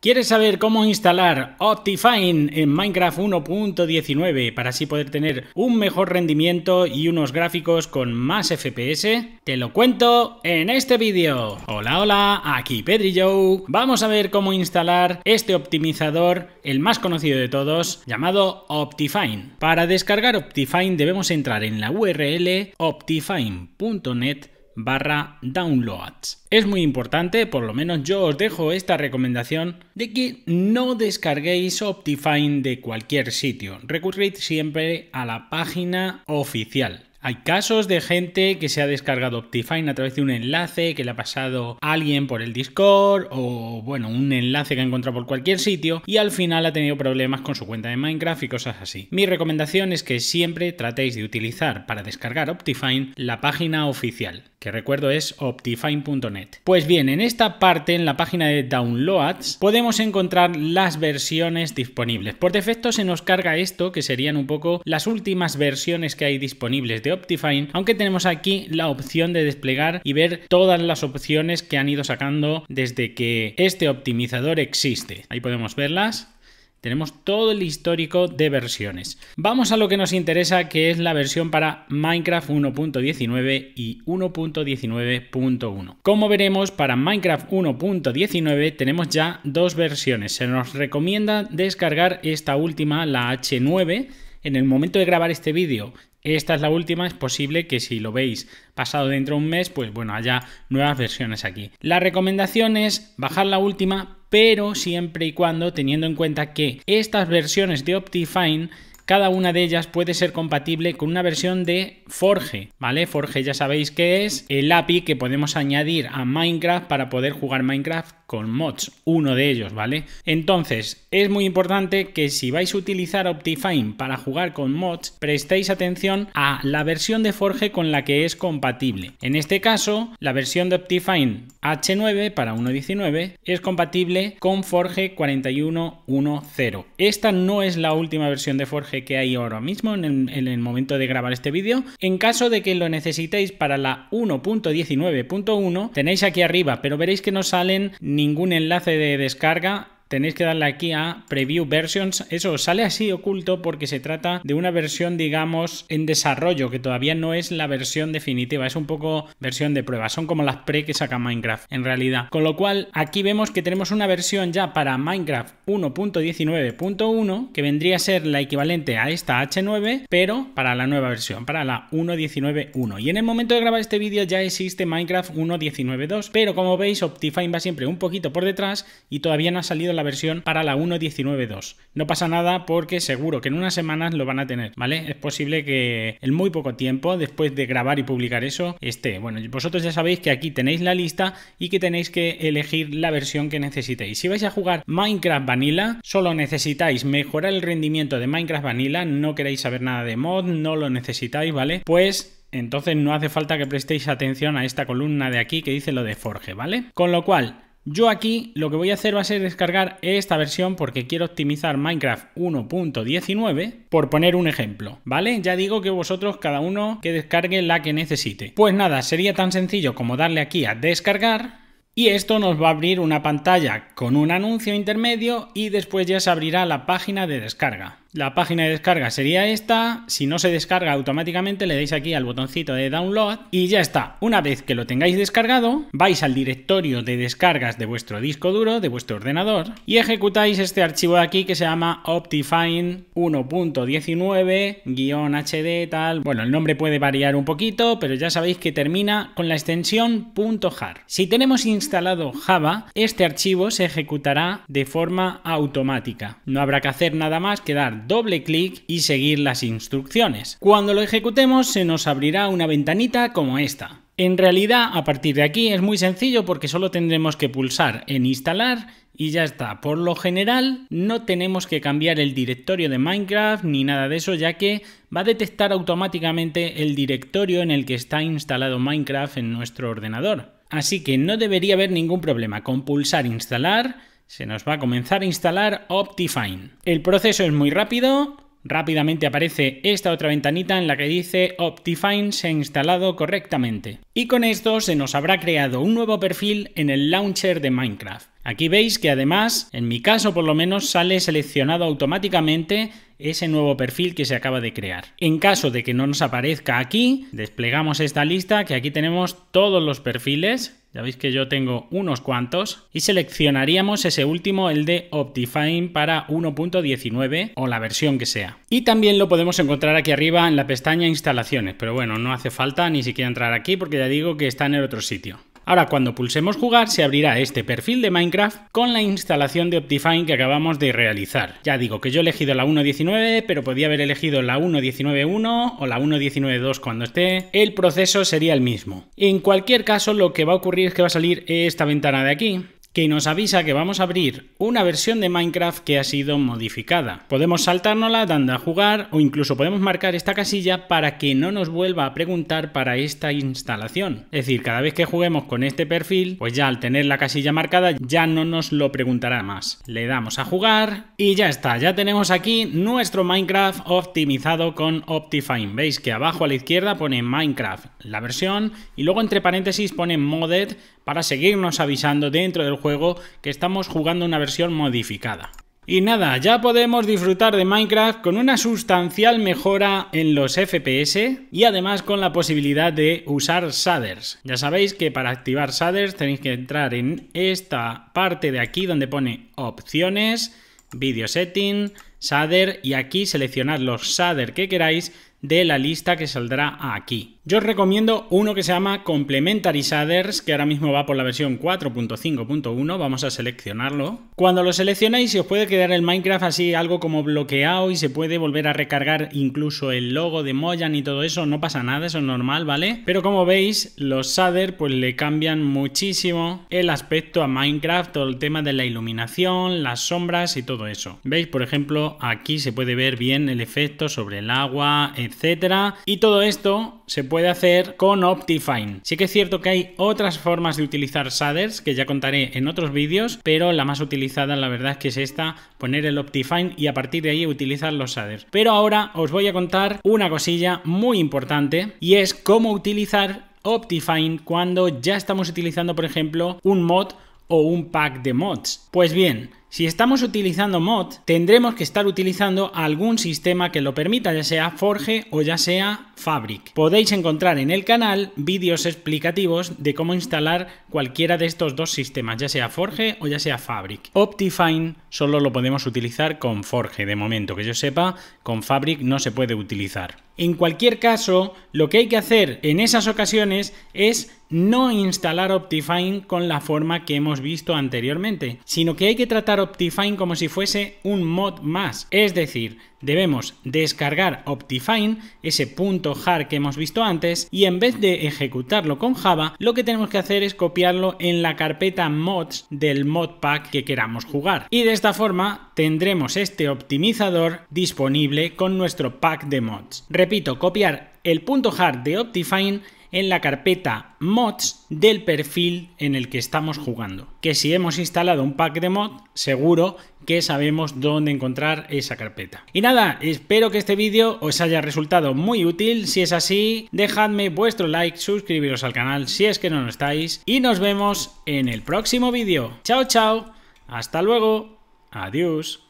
¿Quieres saber cómo instalar Optifine en Minecraft 1.19 para así poder tener un mejor rendimiento y unos gráficos con más FPS? Te lo cuento en este vídeo. Hola, hola, aquí Pedri Joe. Vamos a ver cómo instalar este optimizador, el más conocido de todos, llamado Optifine. Para descargar Optifine debemos entrar en la URL optifine.net barra downloads. Es muy importante, por lo menos yo os dejo esta recomendación, de que no descarguéis Optifine de cualquier sitio. Recurrid siempre a la página oficial. Hay casos de gente que se ha descargado Optifine a través de un enlace que le ha pasado alguien por el Discord o, bueno, un enlace que ha encontrado por cualquier sitio y al final ha tenido problemas con su cuenta de Minecraft y cosas así. Mi recomendación es que siempre tratéis de utilizar para descargar Optifine la página oficial, que recuerdo es optifine.net. Pues bien, en esta parte, en la página de Downloads, podemos encontrar las versiones disponibles. Por defecto se nos carga esto, que serían un poco las últimas versiones que hay disponibles Optifine, aunque tenemos aquí la opción de desplegar y ver todas las opciones que han ido sacando desde que este optimizador existe. Ahí podemos verlas. Tenemos todo el histórico de versiones. Vamos a lo que nos interesa, que es la versión para Minecraft 1.19 y 1.19.1. Como veremos, para Minecraft 1.19 tenemos ya dos versiones. Se nos recomienda descargar esta última, la H9. En el momento de grabar este vídeo esta es la última, es posible que si lo veis pasado dentro de un mes, pues bueno, haya nuevas versiones aquí. La recomendación es bajar la última, pero siempre y cuando teniendo en cuenta que estas versiones de Optifine cada una de ellas puede ser compatible con una versión de Forge, ¿vale? Forge ya sabéis que es el API que podemos añadir a Minecraft para poder jugar Minecraft con mods, uno de ellos, ¿vale? Entonces, es muy importante que si vais a utilizar Optifine para jugar con mods, prestéis atención a la versión de Forge con la que es compatible. En este caso, la versión de Optifine H9 para 1.19 es compatible con Forge 41.1.0. Esta no es la última versión de Forge que hay ahora mismo en el, momento de grabar este vídeo. En caso de que lo necesitéis para la 1.19.1 tenéis aquí arriba, pero veréis que no salen ningún enlace de descarga tenéis que darle aquí a Preview Versions. Eso sale así oculto porque se trata de una versión, digamos, en desarrollo, que todavía no es la versión definitiva, es un poco versión de prueba. Son como las pre que saca Minecraft, en realidad. Con lo cual, aquí vemos que tenemos una versión ya para Minecraft 1.19.1, que vendría a ser la equivalente a esta H9, pero para la nueva versión, para la 1.19.1. Y en el momento de grabar este vídeo ya existe Minecraft 1.19.2, pero como veis, Optifine va siempre un poquito por detrás y todavía no ha salido la versión para la 1.19.2. No pasa nada porque seguro que en unas semanas lo van a tener, ¿vale? Es posible que en muy poco tiempo, después de grabar y publicar eso, esté. Bueno, vosotros ya sabéis que aquí tenéis la lista y que tenéis que elegir la versión que necesitéis. Si vais a jugar Minecraft Vanilla, solo necesitáis mejorar el rendimiento de Minecraft Vanilla, no queréis saber nada de mod, no lo necesitáis, ¿vale? Pues entonces no hace falta que prestéis atención a esta columna de aquí que dice lo de Forge, ¿vale? Con lo cual, yo aquí lo que voy a hacer va a ser descargar esta versión porque quiero optimizar Minecraft 1.19 por poner un ejemplo, ¿vale? Ya digo que vosotros cada uno que descargue la que necesite. Pues nada, sería tan sencillo como darle aquí a descargar y esto nos va a abrir una pantalla con un anuncio intermedio y después ya se abrirá la página de descarga. La página de descarga sería esta. Si no se descarga automáticamente, le dais aquí al botoncito de download y ya está. Una vez que lo tengáis descargado, vais al directorio de descargas de vuestro disco duro, de vuestro ordenador, y ejecutáis este archivo de aquí que se llama Optifine 1.19-HD tal. Bueno, el nombre puede variar un poquito, pero ya sabéis que termina con la extensión .jar. Si tenemos instalado Java, este archivo se ejecutará de forma automática. No habrá que hacer nada más que dar doble clic y seguir las instrucciones. Cuando lo ejecutemos se nos abrirá una ventanita como esta. En realidad, a partir de aquí es muy sencillo porque solo tendremos que pulsar en instalar y ya está. Por lo general, no tenemos que cambiar el directorio de Minecraft ni nada de eso, ya que va a detectar automáticamente el directorio en el que está instalado Minecraft en nuestro ordenador. Así que no debería haber ningún problema con pulsar instalar se nos va a comenzar a instalar Optifine. El proceso es muy rápido. Rápidamente aparece esta otra ventanita en la que dice Optifine se ha instalado correctamente. Y con esto se nos habrá creado un nuevo perfil en el launcher de Minecraft. Aquí veis que además, en mi caso por lo menos, sale seleccionado automáticamente ese nuevo perfil que se acaba de crear. En caso de que no nos aparezca aquí, desplegamos esta lista que aquí tenemos todos los perfiles ya veis que yo tengo unos cuantos, y seleccionaríamos ese último, el de Optifine para 1.19 o la versión que sea. Y también lo podemos encontrar aquí arriba en la pestaña instalaciones, pero bueno, no hace falta ni siquiera entrar aquí porque ya digo que está en el otro sitio. Ahora cuando pulsemos jugar se abrirá este perfil de Minecraft con la instalación de Optifine que acabamos de realizar. Ya digo que yo he elegido la 1.19 pero podía haber elegido la 1.19.1 o la 1.19.2 cuando esté. El proceso sería el mismo. En cualquier caso lo que va a ocurrir es que va a salir esta ventana de aquí que nos avisa que vamos a abrir una versión de Minecraft que ha sido modificada. Podemos saltárnosla dando a jugar o incluso podemos marcar esta casilla para que no nos vuelva a preguntar para esta instalación. Es decir, cada vez que juguemos con este perfil, pues ya al tener la casilla marcada ya no nos lo preguntará más. Le damos a jugar y ya está, ya tenemos aquí nuestro Minecraft optimizado con Optifine. Veis que abajo a la izquierda pone Minecraft, la versión, y luego entre paréntesis pone modded para seguirnos avisando dentro del juego que estamos jugando una versión modificada. Y nada, ya podemos disfrutar de Minecraft con una sustancial mejora en los FPS y además con la posibilidad de usar shaders. Ya sabéis que para activar shaders tenéis que entrar en esta parte de aquí donde pone opciones, video setting, shader y aquí seleccionar los shader que queráis de la lista que saldrá aquí. Yo os recomiendo uno que se llama Complementary Shaders, que ahora mismo va por la versión 4.5.1, vamos a seleccionarlo. Cuando lo seleccionáis se os puede quedar el Minecraft así algo como bloqueado y se puede volver a recargar incluso el logo de Moyan y todo eso, no pasa nada, eso es normal, ¿vale? Pero como veis, los shaders pues le cambian muchísimo el aspecto a Minecraft, todo el tema de la iluminación, las sombras y todo eso. ¿Veis? Por ejemplo, aquí se puede ver bien el efecto sobre el agua, etcétera. Y todo esto se puede hacer con Optifine. Sí que es cierto que hay otras formas de utilizar shaders que ya contaré en otros vídeos, pero la más utilizada la verdad es que es esta, poner el Optifine y a partir de ahí utilizar los shaders. Pero ahora os voy a contar una cosilla muy importante y es cómo utilizar Optifine cuando ya estamos utilizando, por ejemplo, un mod o un pack de mods. Pues bien, si estamos utilizando mod, tendremos que estar utilizando algún sistema que lo permita, ya sea Forge o ya sea Fabric. Podéis encontrar en el canal vídeos explicativos de cómo instalar cualquiera de estos dos sistemas, ya sea Forge o ya sea Fabric. Optifine solo lo podemos utilizar con Forge de momento, que yo sepa, con Fabric no se puede utilizar. En cualquier caso, lo que hay que hacer en esas ocasiones es no instalar Optifine con la forma que hemos visto anteriormente, sino que hay que tratar Optifine como si fuese un mod más, es decir, debemos descargar Optifine, ese punto .jar que hemos visto antes, y en vez de ejecutarlo con Java, lo que tenemos que hacer es copiarlo en la carpeta mods del modpack que queramos jugar. Y de esta forma tendremos este optimizador disponible con nuestro pack de mods. Repito, copiar el punto .jar de Optifine en la carpeta mods del perfil en el que estamos jugando. Que si hemos instalado un pack de mod, seguro que sabemos dónde encontrar esa carpeta. Y nada, espero que este vídeo os haya resultado muy útil. Si es así, dejadme vuestro like, suscribiros al canal si es que no lo estáis y nos vemos en el próximo vídeo. Chao, chao. Hasta luego. Adiós.